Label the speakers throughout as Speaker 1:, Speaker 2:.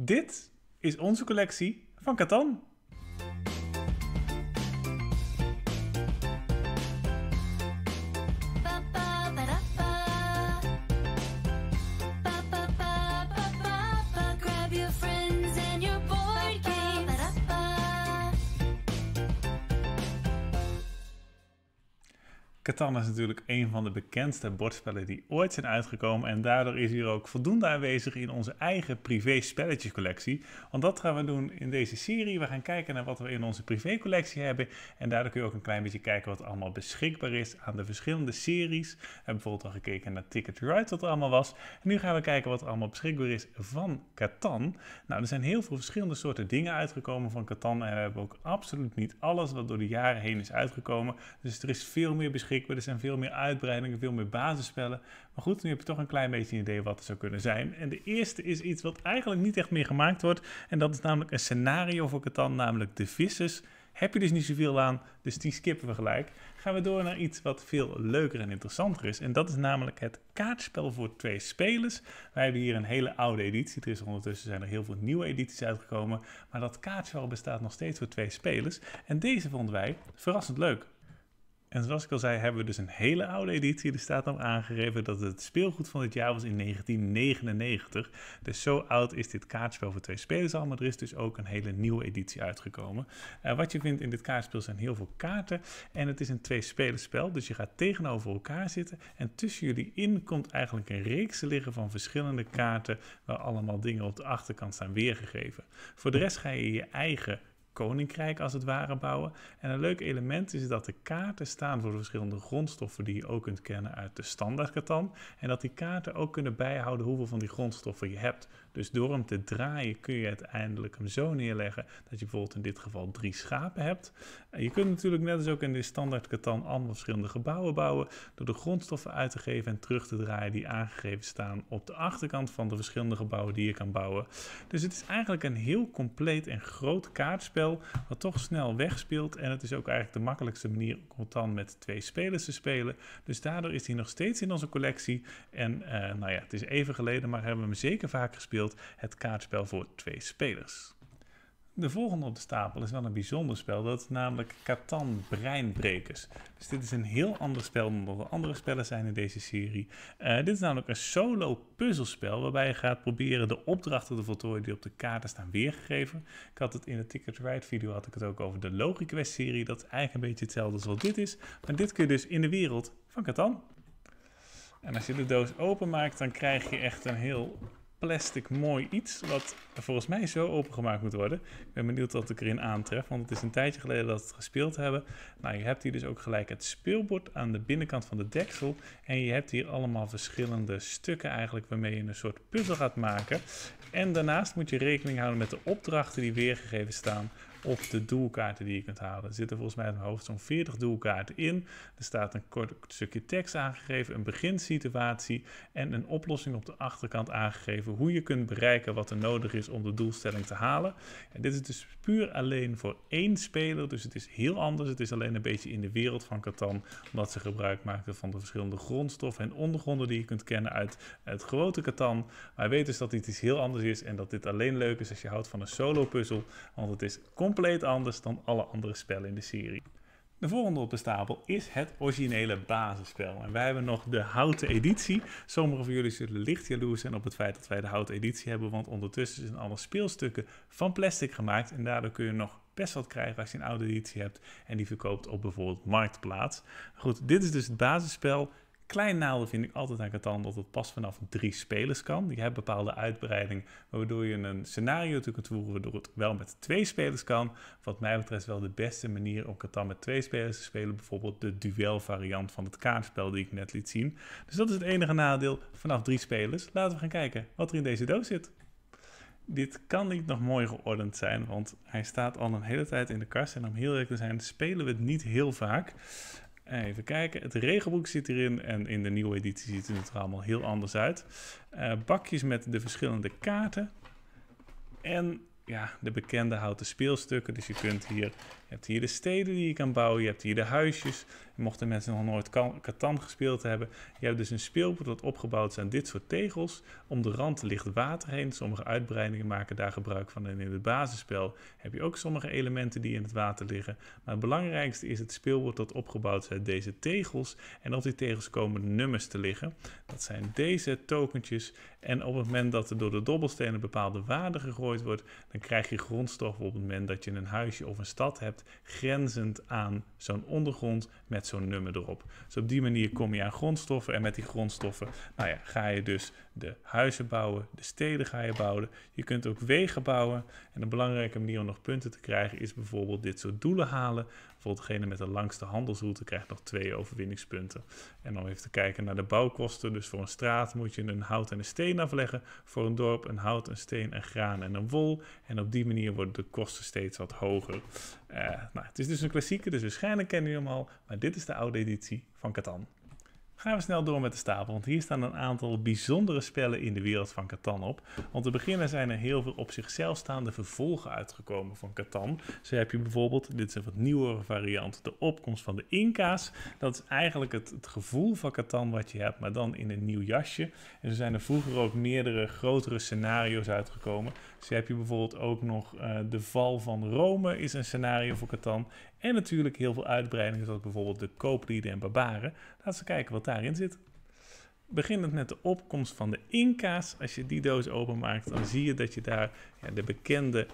Speaker 1: Dit is onze collectie van Catan. Catan is natuurlijk een van de bekendste bordspellen die ooit zijn uitgekomen en daardoor is hier ook voldoende aanwezig in onze eigen privé spelletjescollectie. Want dat gaan we doen in deze serie. We gaan kijken naar wat we in onze privécollectie hebben en daardoor kun je ook een klein beetje kijken wat allemaal beschikbaar is aan de verschillende series. We hebben bijvoorbeeld al gekeken naar Ticket Ride wat er allemaal was. En nu gaan we kijken wat allemaal beschikbaar is van Catan. Nou, er zijn heel veel verschillende soorten dingen uitgekomen van Catan en we hebben ook absoluut niet alles wat door de jaren heen is uitgekomen. Dus er is veel meer beschikbaar er zijn veel meer uitbreidingen, veel meer basisspellen. Maar goed, nu heb je toch een klein beetje een idee wat er zou kunnen zijn. En de eerste is iets wat eigenlijk niet echt meer gemaakt wordt. En dat is namelijk een scenario voor Catan, namelijk de vissers. Heb je dus niet zoveel aan, dus die skippen we gelijk. Gaan we door naar iets wat veel leuker en interessanter is. En dat is namelijk het kaartspel voor twee spelers. Wij hebben hier een hele oude editie. Er is ondertussen zijn er heel veel nieuwe edities uitgekomen. Maar dat kaartspel bestaat nog steeds voor twee spelers. En deze vonden wij verrassend leuk. En zoals ik al zei, hebben we dus een hele oude editie. Er staat dan aangegeven dat het speelgoed van dit jaar was in 1999. Dus zo oud is dit kaartspel voor twee spelers al. Maar er is dus ook een hele nieuwe editie uitgekomen. Eh, wat je vindt in dit kaartspel zijn heel veel kaarten. En het is een twee-spelerspel. Dus je gaat tegenover elkaar zitten. En tussen jullie in komt eigenlijk een reeks liggen van verschillende kaarten. Waar allemaal dingen op de achterkant staan weergegeven. Voor de rest ga je je eigen koninkrijk als het ware bouwen. En een leuk element is dat de kaarten staan voor de verschillende grondstoffen die je ook kunt kennen uit de standaard katan En dat die kaarten ook kunnen bijhouden hoeveel van die grondstoffen je hebt. Dus door hem te draaien kun je uiteindelijk hem zo neerleggen dat je bijvoorbeeld in dit geval drie schapen hebt. je kunt natuurlijk net als ook in de standaard katan allemaal verschillende gebouwen bouwen door de grondstoffen uit te geven en terug te draaien die aangegeven staan op de achterkant van de verschillende gebouwen die je kan bouwen. Dus het is eigenlijk een heel compleet en groot kaartspel wat toch snel speelt En het is ook eigenlijk de makkelijkste manier om dan met twee spelers te spelen. Dus daardoor is hij nog steeds in onze collectie. En eh, nou ja, het is even geleden, maar hebben we hem zeker vaak gespeeld. Het kaartspel voor twee spelers. De volgende op de stapel is wel een bijzonder spel. Dat is namelijk Catan Breinbrekers. Dus dit is een heel ander spel dan wat andere spellen zijn in deze serie. Eh, dit is namelijk een solo puzzelspel waarbij je gaat proberen de opdrachten te voltooien die op de kaarten staan weergegeven. Ik had het in de Ticket Ride video had ik het ook over de Logiquest serie. Dat is eigenlijk een beetje hetzelfde als wat dit is. Maar dit kun je dus in de wereld van Catan. En als je de doos openmaakt, dan krijg je echt een heel plastic mooi iets, wat volgens mij zo opengemaakt moet worden. Ik ben benieuwd wat ik erin aantref, want het is een tijdje geleden dat we het gespeeld hebben. Nou, je hebt hier dus ook gelijk het speelbord aan de binnenkant van de deksel. En je hebt hier allemaal verschillende stukken eigenlijk waarmee je een soort puzzel gaat maken. En daarnaast moet je rekening houden met de opdrachten die weergegeven staan op de doelkaarten die je kunt halen. Er zitten volgens mij uit mijn hoofd zo'n 40 doelkaarten in. Er staat een kort stukje tekst aangegeven, een beginsituatie en een oplossing op de achterkant aangegeven hoe je kunt bereiken wat er nodig is om de doelstelling te halen. En dit is dus puur alleen voor één speler, dus het is heel anders. Het is alleen een beetje in de wereld van Catan, omdat ze gebruik maken van de verschillende grondstoffen en ondergronden die je kunt kennen uit het grote Catan. Maar weet dus dat dit iets heel anders is en dat dit alleen leuk is als je houdt van een solo puzzel, want het is compleet compleet anders dan alle andere spellen in de serie. De volgende op de stapel is het originele basisspel. En wij hebben nog de houten editie. Sommigen van jullie zullen licht jaloers zijn op het feit dat wij de houten editie hebben. Want ondertussen zijn alle speelstukken van plastic gemaakt. En daardoor kun je nog best wat krijgen als je een oude editie hebt. En die verkoopt op bijvoorbeeld Marktplaats. Goed, dit is dus het basisspel. Klein nadeel vind ik altijd aan Catan dat het pas vanaf drie spelers kan. Die hebben bepaalde uitbreidingen, waardoor je een scenario toe kunt voeren, waardoor het wel met twee spelers kan. Wat mij betreft wel de beste manier om Catan met twee spelers te spelen, bijvoorbeeld de duelvariant van het kaartspel die ik net liet zien. Dus dat is het enige nadeel vanaf drie spelers. Laten we gaan kijken wat er in deze doos zit. Dit kan niet nog mooi geordend zijn, want hij staat al een hele tijd in de kast. En om heel eerlijk te zijn, spelen we het niet heel vaak. Even kijken, het regelboek zit erin en in de nieuwe editie ziet het er allemaal heel anders uit. Eh, bakjes met de verschillende kaarten en ja, de bekende houten speelstukken. Dus je kunt hier, je hebt hier de steden die je kan bouwen, je hebt hier de huisjes, Mochten mensen nog nooit katan gespeeld hebben, je hebt dus een speelbord dat opgebouwd is aan dit soort tegels. Om de rand ligt water heen. Sommige uitbreidingen maken daar gebruik van. En in het basisspel heb je ook sommige elementen die in het water liggen. Maar het belangrijkste is het speelbord dat opgebouwd is uit deze tegels. En op die tegels komen nummers te liggen. Dat zijn deze tokentjes. En op het moment dat er door de dobbelstenen bepaalde waarde gegooid wordt, dan krijg je grondstof op het moment dat je een huisje of een stad hebt, grenzend aan zo'n ondergrond met zo'n nummer erop. Dus op die manier kom je aan grondstoffen en met die grondstoffen nou ja, ga je dus de huizen bouwen, de steden ga je bouwen. Je kunt ook wegen bouwen en een belangrijke manier om nog punten te krijgen is bijvoorbeeld dit soort doelen halen degene met de langste handelsroute krijgt nog twee overwinningspunten. En dan even te kijken naar de bouwkosten. Dus voor een straat moet je een hout en een steen afleggen. Voor een dorp een hout, een steen, een graan en een wol. En op die manier worden de kosten steeds wat hoger. Eh, nou, het is dus een klassieke, dus waarschijnlijk kennen jullie hem al. Maar dit is de oude editie van Catan. Gaan we snel door met de stapel, want hier staan een aantal bijzondere spellen in de wereld van Catan op. Om te beginnen zijn er heel veel op zichzelf staande vervolgen uitgekomen van Catan. Zo heb je bijvoorbeeld, dit is een wat nieuwere variant, de opkomst van de Inca's. Dat is eigenlijk het, het gevoel van Catan wat je hebt, maar dan in een nieuw jasje. En er zijn er vroeger ook meerdere grotere scenario's uitgekomen. Zo heb je bijvoorbeeld ook nog eh, de val van Rome is een scenario voor Catan. En natuurlijk heel veel uitbreidingen, zoals bijvoorbeeld de kooplieden en barbaren. Laten we kijken wat daarin zit. Beginnend met de opkomst van de Inca's. Als je die doos openmaakt, dan zie je dat je daar ja, de bekende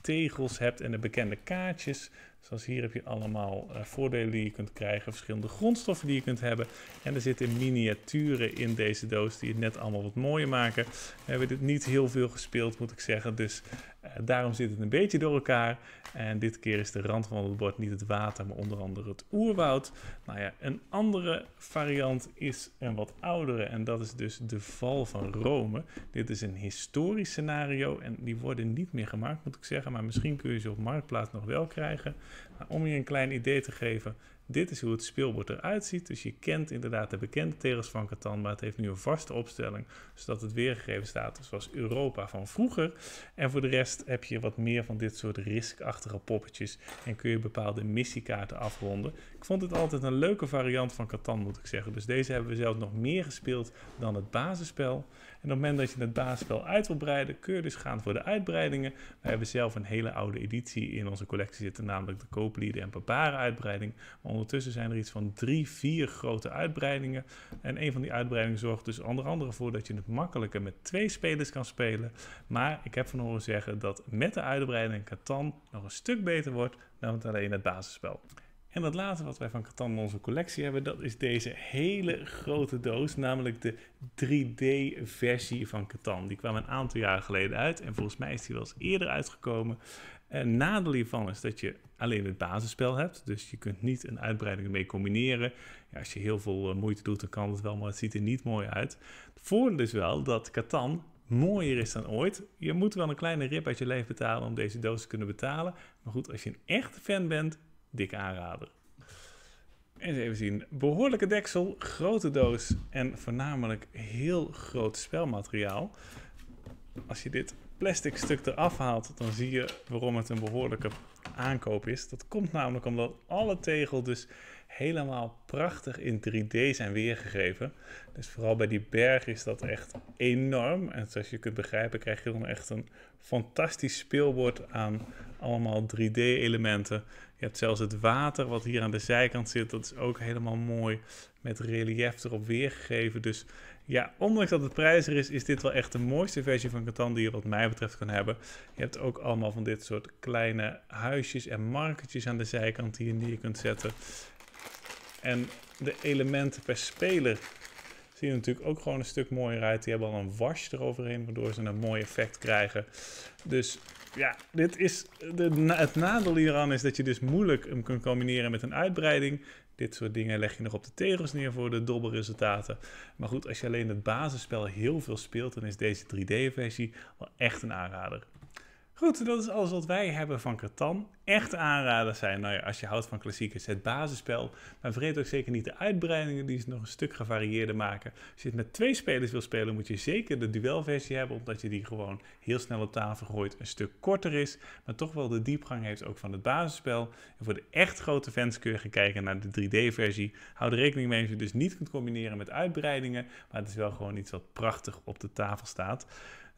Speaker 1: tegels hebt en de bekende kaartjes. Zoals hier heb je allemaal eh, voordelen die je kunt krijgen, verschillende grondstoffen die je kunt hebben. En er zitten miniaturen in deze doos die het net allemaal wat mooier maken. We hebben dit niet heel veel gespeeld, moet ik zeggen. Dus eh, daarom zit het een beetje door elkaar. En dit keer is de rand van het bord niet het water, maar onder andere het oerwoud. Nou ja, een andere variant is een wat oudere en dat is dus de val van Rome. Dit is een historisch scenario en die worden niet meer gemaakt, moet ik zeggen. Maar misschien kun je ze op Marktplaats nog wel krijgen. Nou, om je een klein idee te geven, dit is hoe het speelbord eruit ziet. Dus je kent inderdaad de bekende tegels van Catan, maar het heeft nu een vaste opstelling, zodat het weergegeven staat zoals Europa van vroeger. En voor de rest heb je wat meer van dit soort riskachtige poppetjes en kun je bepaalde missiekaarten afronden. Ik vond het altijd een leuke variant van Catan, moet ik zeggen. Dus deze hebben we zelfs nog meer gespeeld dan het basisspel. En op het moment dat je het basisspel uit wil breiden, kun je dus gaan voor de uitbreidingen. We hebben zelf een hele oude editie in onze collectie zitten, namelijk de kooplieden en barbaren uitbreiding. Maar ondertussen zijn er iets van drie, vier grote uitbreidingen. En een van die uitbreidingen zorgt dus onder andere voor dat je het makkelijker met twee spelers kan spelen. Maar ik heb van horen zeggen dat met de uitbreiding Catan nog een stuk beter wordt dan alleen het basisspel. En dat laatste wat wij van Catan in onze collectie hebben, dat is deze hele grote doos, namelijk de 3D-versie van Catan. Die kwam een aantal jaren geleden uit en volgens mij is die wel eens eerder uitgekomen. Een nadeel hiervan is dat je alleen het basisspel hebt, dus je kunt niet een uitbreiding mee combineren. Ja, als je heel veel eh, moeite doet, dan kan het wel, maar het ziet er niet mooi uit. Het voordeel is wel dat Catan mooier is dan ooit. Je moet wel een kleine rip uit je leven betalen om deze doos te kunnen betalen. Maar goed, als je een echte fan bent, Dik aanrader. Eens even zien. Behoorlijke deksel, grote doos en voornamelijk heel groot spelmateriaal. Als je dit plastic stuk eraf haalt, dan zie je waarom het een behoorlijke aankoop is. Dat komt namelijk omdat alle tegels dus helemaal prachtig in 3D zijn weergegeven. Dus vooral bij die berg is dat echt enorm. En zoals je kunt begrijpen krijg je dan echt een fantastisch speelbord aan allemaal 3D elementen je hebt zelfs het water wat hier aan de zijkant zit. Dat is ook helemaal mooi met relief erop weergegeven. Dus ja, ondanks dat het prijzer is, is dit wel echt de mooiste versie van Catan die je wat mij betreft kan hebben. Je hebt ook allemaal van dit soort kleine huisjes en marketjes aan de zijkant die je kunt zetten. En de elementen per speler die natuurlijk ook gewoon een stuk mooier uit. Die hebben al een wash eroverheen, waardoor ze een mooi effect krijgen. Dus ja, dit is de, het nadeel hieraan is dat je dus moeilijk hem kunt combineren met een uitbreiding. Dit soort dingen leg je nog op de tegels neer voor de dobbelresultaten. Maar goed, als je alleen het basisspel heel veel speelt, dan is deze 3D-versie wel echt een aanrader. Goed, dat is alles wat wij hebben van Catan. Echt aanraden zijn, nou ja, als je houdt van klassiekers, het basisspel. Maar vergeet ook zeker niet de uitbreidingen, die ze nog een stuk gevarieerder maken. Als je het met twee spelers wil spelen, moet je zeker de duelversie hebben, omdat je die gewoon heel snel op tafel gooit. Een stuk korter is, maar toch wel de diepgang heeft ook van het basisspel. En voor de echt grote fans kun je kijken naar de 3D-versie. Hou er rekening mee dat je dus niet kunt combineren met uitbreidingen, maar het is wel gewoon iets wat prachtig op de tafel staat.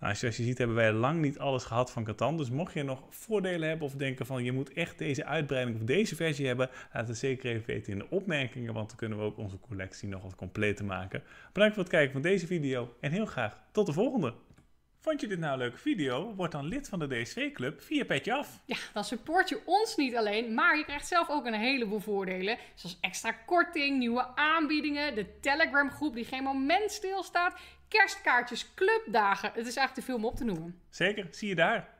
Speaker 1: Nou, zoals je ziet hebben wij lang niet alles gehad van Catan. Dus mocht je nog voordelen hebben of denken van je moet echt deze uitbreiding of deze versie hebben, laat het zeker even weten in de opmerkingen, want dan kunnen we ook onze collectie nog wat completer maken. Bedankt voor het kijken van deze video en heel graag tot de volgende! Vond je dit nou een leuke video? Word dan lid van de DSV-club via Petje Af. Ja, dan support je ons niet alleen, maar je krijgt zelf ook een heleboel voordelen. Zoals extra korting, nieuwe aanbiedingen, de Telegram-groep die geen moment stilstaat, kerstkaartjes, clubdagen. Het is eigenlijk te veel om op te noemen. Zeker, zie je daar.